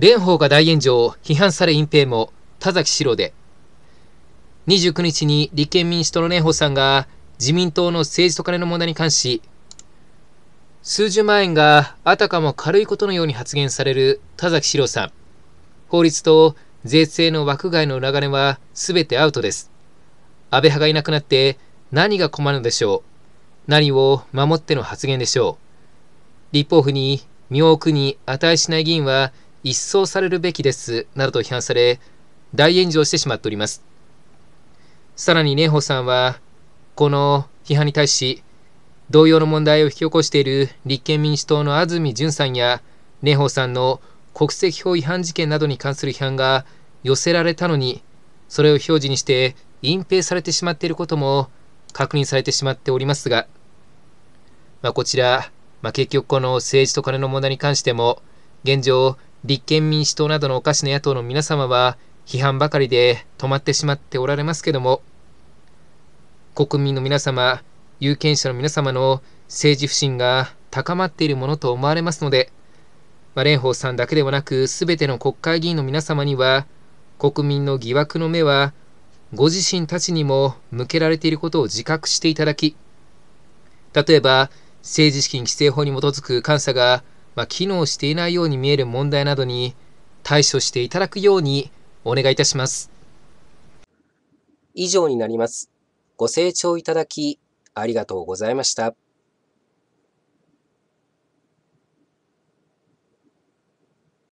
蓮舫が大炎上批判され隠蔽も田崎史郎で29日に立憲民主党の蓮舫さんが自民党の政治と金の問題に関し数十万円があたかも軽いことのように発言される田崎史郎さん法律と税制の枠外の裏金は全てアウトです安倍派がいなくなって何が困るのでしょう何を守っての発言でしょう立法府に身を置くに値しない議員は一掃されるべきですなどと批判され大炎上してしまっておりますさらに蓮舫さんはこの批判に対し同様の問題を引き起こしている立憲民主党の安住淳さんや蓮舫さんの国籍法違反事件などに関する批判が寄せられたのにそれを表示にして隠蔽されてしまっていることも確認されてしまっておりますが、まあ、こちら、まあ、結局この政治とカネの問題に関しても現状立憲民主党などのおかしな野党の皆様は批判ばかりで止まってしまっておられますけども、国民の皆様、有権者の皆様の政治不信が高まっているものと思われますので、まあ、蓮舫さんだけではなく、すべての国会議員の皆様には、国民の疑惑の目は、ご自身たちにも向けられていることを自覚していただき、例えば、政治資金規正法に基づく監査がまあ、機能していないように見える問題などに対処していただくようにお願いいたします。以上になります。ご清聴いただきありがとうございました。